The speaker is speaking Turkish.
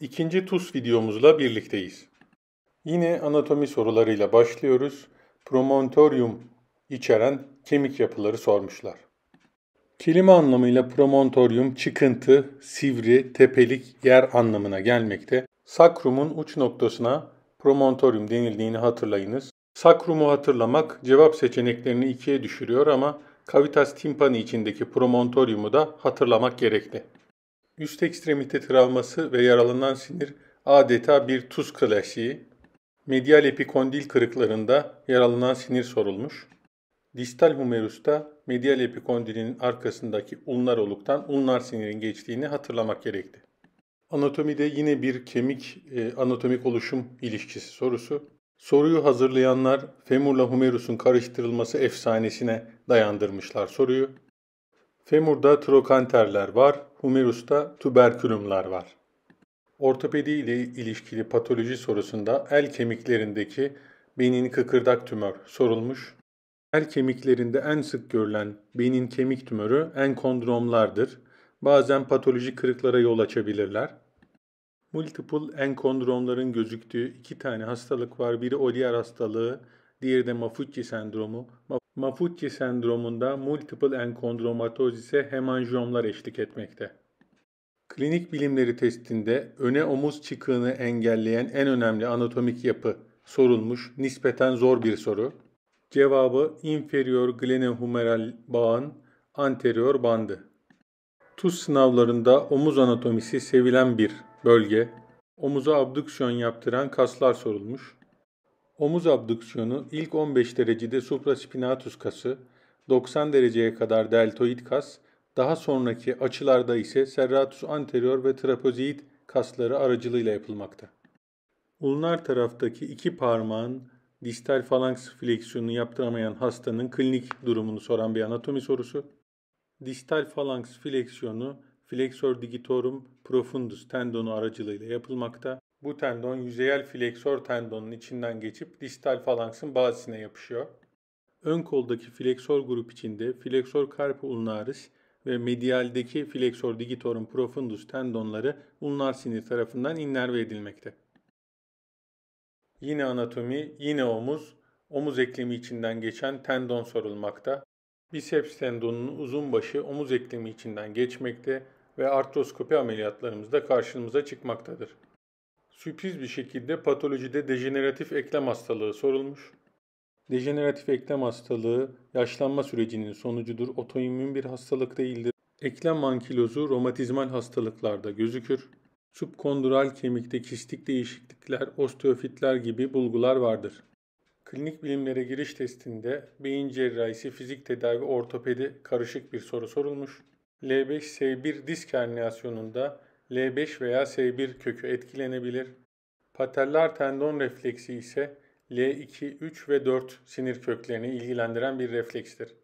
İkinci TUS videomuzla birlikteyiz. Yine anatomi sorularıyla başlıyoruz. Promontorium içeren kemik yapıları sormuşlar. Kelime anlamıyla promontorium çıkıntı, sivri, tepelik yer anlamına gelmekte. Sakrumun uç noktasına promontorium denildiğini hatırlayınız. Sakrumu hatırlamak cevap seçeneklerini ikiye düşürüyor ama kavitas timpani içindeki promontoriumu da hatırlamak gerekli. Üst ekstremite travması ve yaralanan sinir adeta bir tuz klasiği. Medial epikondil kırıklarında yaralanan sinir sorulmuş. Distal humerus'ta medial epikondilin arkasındaki ulnar oluktan ulnar sinirin geçtiğini hatırlamak gerekti. Anatomide yine bir kemik e, anatomik oluşum ilişkisi sorusu. Soruyu hazırlayanlar femurla humerus'un karıştırılması efsanesine dayandırmışlar soruyu. Femurda trokanterler var humerus'ta tüberkülümler var. Ortopedi ile ilişkili patoloji sorusunda el kemiklerindeki beyin kıkırdak tümör sorulmuş. El kemiklerinde en sık görülen beyin kemik tümörü enkondromlardır. Bazen patolojik kırıklara yol açabilirler. Multiple enkondromların gözüktüğü iki tane hastalık var. Biri Oliar hastalığı, diğeri de Mafucci sendromu. Mafucci sendromunda multiple enkondromatozise hemanjomlar eşlik etmekte. Klinik bilimleri testinde öne omuz çıkığını engelleyen en önemli anatomik yapı sorulmuş nispeten zor bir soru. Cevabı inferior glenohumeral bağın anterior bandı. TUS sınavlarında omuz anatomisi sevilen bir bölge. Omuza abduksiyon yaptıran kaslar sorulmuş. Omuz abduksiyonu ilk 15 derecede supraspinatus kası, 90 dereceye kadar deltoid kas, daha sonraki açılarda ise serratus anterior ve trapezoid kasları aracılığıyla yapılmakta. Ulnar taraftaki iki parmağın distal falanks fleksiyonu yaptıramayan hastanın klinik durumunu soran bir anatomi sorusu. Distal falanks fleksiyonu fleksör digitorum profundus tendonu aracılığıyla yapılmakta. Bu tendon yüzeyel fleksör tendonun içinden geçip distal falanksın bazisine yapışıyor. Ön koldaki fleksör grup içinde fleksör carpi ulnaris ve medialdeki fleksör digitorum profundus tendonları ulnar sinir tarafından innerve edilmekte. Yine anatomi, yine omuz, omuz eklemi içinden geçen tendon sorulmakta. Biceps tendonunun uzun başı omuz eklemi içinden geçmekte ve artroskopi ameliyatlarımızda karşımıza çıkmaktadır sürpriz bir şekilde patolojide dejeneratif eklem hastalığı sorulmuş. Dejeneratif eklem hastalığı yaşlanma sürecinin sonucudur. Otoimmün bir hastalık değildir. Eklem ankilozu romatizmal hastalıklarda gözükür. Subkondural kemikte kistik değişiklikler, osteofitler gibi bulgular vardır. Klinik bilimlere giriş testinde beyin cerrahisi, fizik tedavi, ortopedi karışık bir soru sorulmuş. L5S1 disk herniyasyonunda L5 veya S1 kökü etkilenebilir. Patellar tendon refleksi ise L2, 3 ve 4 sinir köklerini ilgilendiren bir reflekstir.